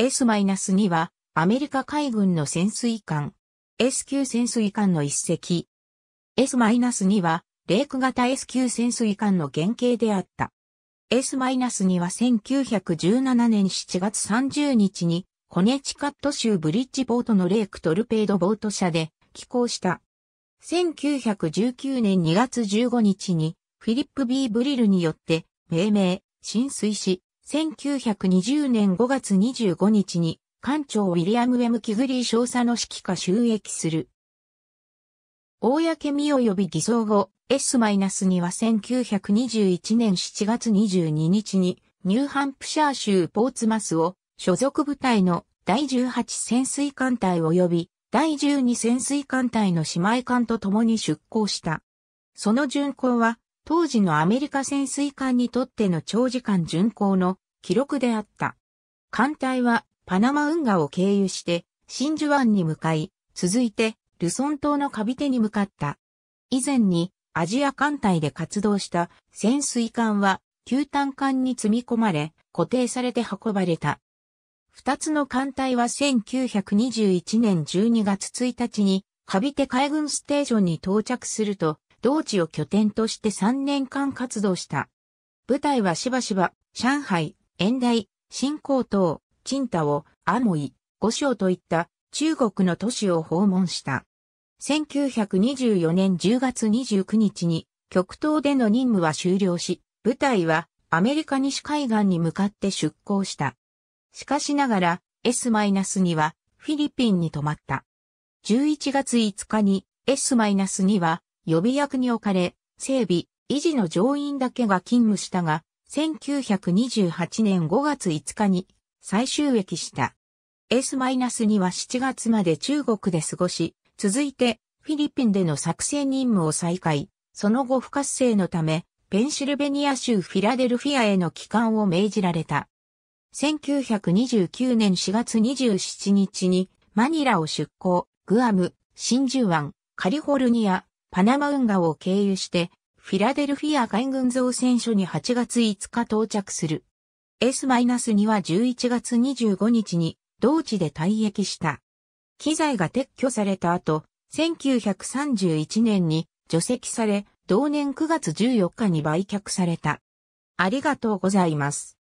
S-2 は、アメリカ海軍の潜水艦、S 級潜水艦の一隻。S-2 は、レーク型 S 級潜水艦の原型であった。S-2 は1917年7月30日に、コネチカット州ブリッジボートのレークトルペードボート社で寄港した。1919年2月15日に、フィリップ・ B・ ブリルによって、命名、浸水し、1920年5月25日に、艦長ウィリアム・ウェム・キグリー少佐の指揮下収益する。公み及び偽装後、S-2 は1921年7月22日に、ニューハンプシャー州ポーツマスを、所属部隊の第18潜水艦隊及び第12潜水艦隊の姉妹艦と共に出港した。その巡航は当時のアメリカ潜水艦にとっての長時間巡航の記録であった。艦隊はパナマ運河を経由して真珠湾に向かい、続いてルソン島のカビテに向かった。以前にアジア艦隊で活動した潜水艦は急単艦に積み込まれ固定されて運ばれた。二つの艦隊は1921年12月1日にカビテ海軍ステーションに到着すると同地を拠点として3年間活動した。舞台はしばしば、上海、遠大、新高等、青島、アモイ、五章といった中国の都市を訪問した。1924年10月29日に極東での任務は終了し、部隊はアメリカ西海岸に向かって出港した。しかしながら S-2 はフィリピンに泊まった。11月5日に S-2 は予備役に置かれ、整備、維持の乗員だけが勤務したが、1928年5月5日に再収益した。S-2 は7月まで中国で過ごし、続いてフィリピンでの作戦任務を再開、その後不活性のため、ペンシルベニア州フィラデルフィアへの帰還を命じられた。1929年4月27日にマニラを出港、グアム、真珠湾、カリフォルニア、パナマ運河を経由して、フィラデルフィア海軍造船所に8月5日到着する。S-2 は11月25日に同地で退役した。機材が撤去された後、1931年に除籍され、同年9月14日に売却された。ありがとうございます。